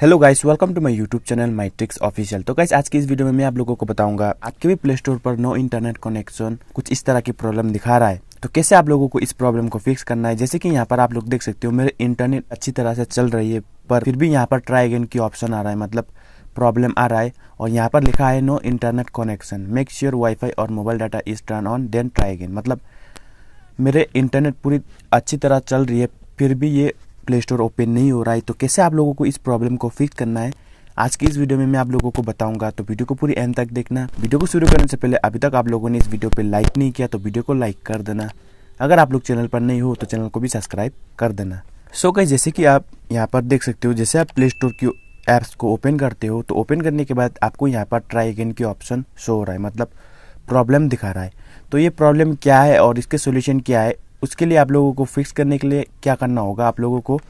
hello guys welcome to my YouTube channel my tricks official तो guys आज की इस वीडियो में मैं आप लोगों को बताऊंगा आपके भी प्ले स्टोर पर नो इंटरनेट कनेक्शन कुछ इस तरह की प्रॉब्लम दिखा रहा है तो कैसे आप लोगों को इस प्रॉब्लम को फिक्स करना है जैसे कि यहाँ पर आप लोग देख सकते हो मेरे इंटरनेट अच्छी तरह से चल रही है पर फिर भी यहाँ पर ट्राई अगेन की ऑप्शन आ रहा है मतलब प्रॉब्लम आ रहा है और यहाँ पर लिखा है no internet connection make sure WiFi और mobile data is turn on then try again मतलब मेरे इंटरनेट पूरी अच्छी तरह चल रही है फिर भी ये प्ले स्टोर ओपन नहीं हो रहा है तो कैसे आप लोगों को इस प्रॉब्लम को फिक्स करना है आज की इस वीडियो में मैं आप लोगों को बताऊंगा तो वीडियो को पूरी एंड तक देखना वीडियो को शुरू करने से पहले अभी तक आप लोगों ने इस वीडियो पर लाइक नहीं किया तो वीडियो को लाइक कर देना अगर आप लोग चैनल पर नहीं हो तो चैनल को भी सब्सक्राइब कर देना सो so गई जैसे कि आप यहाँ पर देख सकते हो जैसे आप प्ले स्टोर की ऐप्स को ओपन करते हो तो ओपन करने के बाद आपको यहाँ पर ट्राई अगेन की ऑप्शन शो हो रहा है मतलब प्रॉब्लम दिखा रहा है तो ये प्रॉब्लम क्या है और इसके सोल्यूशन क्या है उसके लिए आप लोगों को फिक्स करने के लिए क्या करना होगा आप लोगों को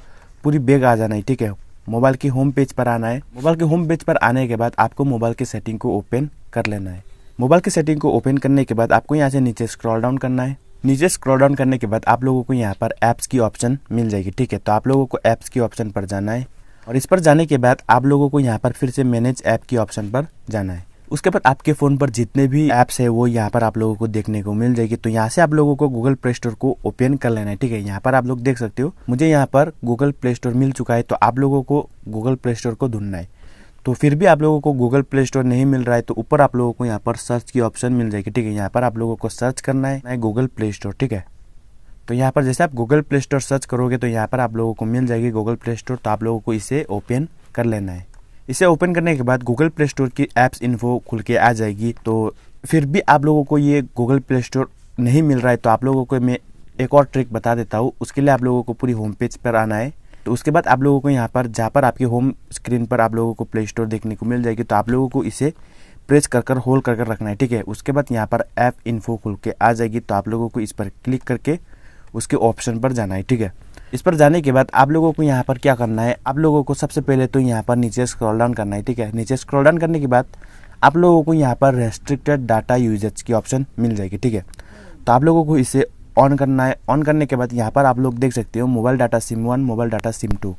पूरी बैग आ जाना है ठीक है मोबाइल की होम पेज पर आना है मोबाइल के होम पेज पर आने के बाद आपको मोबाइल की सेटिंग को ओपन कर लेना है मोबाइल की सेटिंग को ओपन करने के बाद आपको यहाँ से नीचे स्क्रॉल डाउन करना है नीचे स्क्रॉल डाउन करने के बाद आप लोगों को यहाँ पर ऐप्स की ऑप्शन मिल जाएगी ठीक है तो आप लोगों को ऐप्स की ऑप्शन पर जाना है और इस पर जाने के बाद आप लोगों को यहाँ पर फिर से मैनेज ऐप की ऑप्शन पर जाना है उसके बाद आपके फ़ोन पर जितने भी ऐप्स है वो यहाँ पर आप लोगों को देखने को मिल जाएगी तो यहाँ से आप लोगों को गूगल प्ले स्टोर को ओपन कर लेना है ठीक है यहाँ पर आप लोग देख सकते हो मुझे यहाँ पर गूगल प्ले स्टोर मिल चुका है तो आप लोगों को गूगल प्ले स्टोर को ढूंढना है तो फिर भी आप लोगों को गूगल प्ले स्टोर नहीं मिल रहा है तो ऊपर आप लोगों को यहाँ पर सर्च की ऑप्शन मिल जाएगी ठीक है यहाँ पर आप लोगों को सर्च करना है गूगल प्ले स्टोर ठीक है तो यहाँ पर जैसे आप गूगल प्ले स्टोर सर्च करोगे तो यहाँ पर आप लोगों को मिल जाएगी गूगल प्ले स्टोर तो आप लोगों को इसे ओपन कर लेना है इसे ओपन करने के बाद गूगल प्ले स्टोर की एप्स इन्फो खुल के आ जाएगी तो फिर भी आप लोगों को ये गूगल प्ले स्टोर नहीं मिल रहा है तो आप लोगों को मैं एक और ट्रिक बता देता हूँ उसके लिए आप लोगों को पूरी होम पेज पर आना है तो उसके बाद आप लोगों को यहाँ पर जहाँ पर आपके होम स्क्रीन पर आप लोगों को प्ले स्टोर देखने को मिल जाएगी तो आप लोगों को इसे प्रेस कर कर होल्ड कर कर रखना है ठीक है उसके बाद यहाँ पर ऐप इन्फो खुल के आ जाएगी तो आप लोगों को इस पर क्लिक करके उसके ऑप्शन पर जाना है ठीक है इस पर जाने के बाद आप लोगों को यहाँ पर क्या करना है आप लोगों को सबसे पहले तो यहाँ पर नीचे स्क्रॉल डाउन करना है ठीक है नीचे स्क्रॉल डाउन करने के बाद आप लोगों को यहाँ पर रेस्ट्रिक्टेड डाटा यूजेज की ऑप्शन मिल जाएगी ठीक है तो आप लोगों को इसे ऑन करना है ऑन करने के बाद यहाँ पर आप लोग देख सकते हो mobile data SIM one mobile data SIM two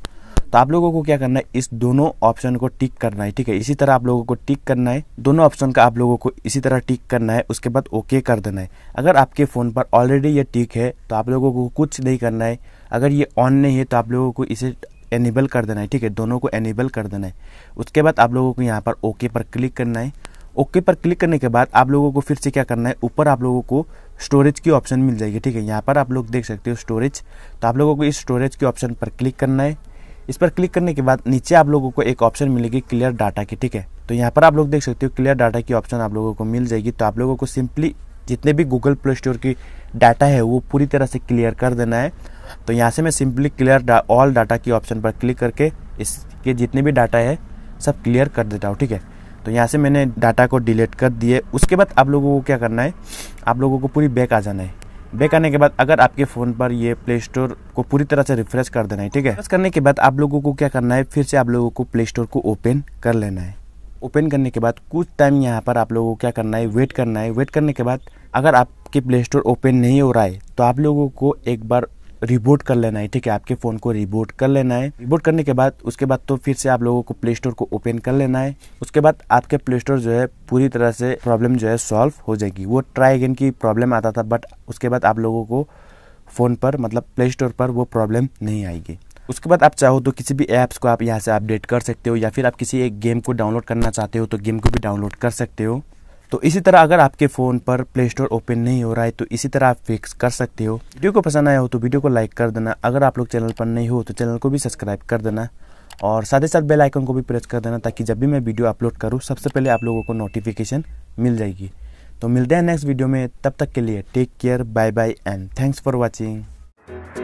तो आप लोगों को क्या करना है इस दोनों ऑप्शन को टिक करना है ठीक है इसी तरह आप लोगों को टिक करना है दोनों ऑप्शन का आप लोगों को इसी तरह टिक करना है उसके बाद ओके कर देना है अगर आपके फ़ोन पर ऑलरेडी ये टिक है तो आप लोगों को कुछ नहीं करना है अगर ये ऑन नहीं है तो आप लोगों को इसे एनेबल कर देना है ठीक है दोनों को एनेबल कर देना है उसके बाद आप लोगों को यहाँ पर ओके पर क्लिक करना है ओके पर क्लिक करने के बाद आप लोगों को फिर से क्या करना है ऊपर आप लोगों को स्टोरेज की ऑप्शन मिल जाएगी ठीक है यहाँ पर आप लोग देख सकते हो स्टोरेज तो आप लोगों को इस स्टोरेज के ऑप्शन पर क्लिक करना है इस पर क्लिक करने के बाद नीचे आप लोगों को एक ऑप्शन मिलेगी क्लियर डाटा की ठीक है तो यहाँ पर आप लोग देख सकते हो क्लियर डाटा की ऑप्शन आप लोगों को मिल जाएगी तो आप लोगों को सिंपली जितने भी गूगल प्ले स्टोर की डाटा है वो पूरी तरह से क्लियर कर देना है तो यहाँ से मैं सिंपली क्लियर ऑल डाटा की ऑप्शन पर क्लिक करके इसके जितने भी डाटा है सब क्लियर कर देता हूँ ठीक है तो यहाँ से मैंने डाटा को डिलीट कर दिए उसके बाद आप लोगों को क्या करना है आप लोगों को पूरी बैक आ जाना है बैक आने के बाद अगर आपके फ़ोन पर ये प्ले स्टोर को पूरी तरह से रिफ्रेश कर देना है ठीक है रिफ्रेश करने के बाद आप लोगों को क्या करना है फिर से आप लोगों को प्ले स्टोर को ओपन कर लेना है ओपन करने के बाद कुछ टाइम यहाँ पर आप लोगों को क्या करना है वेट करना है वेट करने के बाद अगर आपके प्ले स्टोर ओपन नहीं हो रहा है तो आप लोगों को एक बार रिबोट कर लेना है ठीक है आपके फ़ोन को रिबोट कर लेना है रिबोट करने के बाद उसके बाद तो फिर से आप लोगों को प्ले स्टोर को ओपन कर लेना है उसके बाद आपके प्ले स्टोर जो है पूरी तरह से प्रॉब्लम जो है सॉल्व हो जाएगी वो ट्राई अगेन की प्रॉब्लम आता था बट उसके बाद आप लोगों को फ़ोन पर मतलब प्ले स्टोर पर वो प्रॉब्लम नहीं आएगी उसके बाद आप चाहो तो किसी भी ऐप्स को आप यहाँ से अपडेट कर सकते हो या फिर आप किसी एक गेम को डाउनलोड करना चाहते हो तो गेम को भी डाउनलोड कर सकते हो तो इसी तरह अगर आपके फ़ोन पर प्ले स्टोर ओपन नहीं हो रहा है तो इसी तरह आप फिक्स कर सकते हो वीडियो को पसंद आया हो तो वीडियो को लाइक कर देना अगर आप लोग चैनल पर नहीं हो तो चैनल को भी सब्सक्राइब कर देना और साथ ही साथ बेल आइकन को भी प्रेस कर देना ताकि जब भी मैं वीडियो अपलोड करूँ सबसे पहले आप लोगों को नोटिफिकेशन मिल जाएगी तो मिलते हैं नेक्स्ट वीडियो में तब तक के लिए take care bye bye and thanks for watching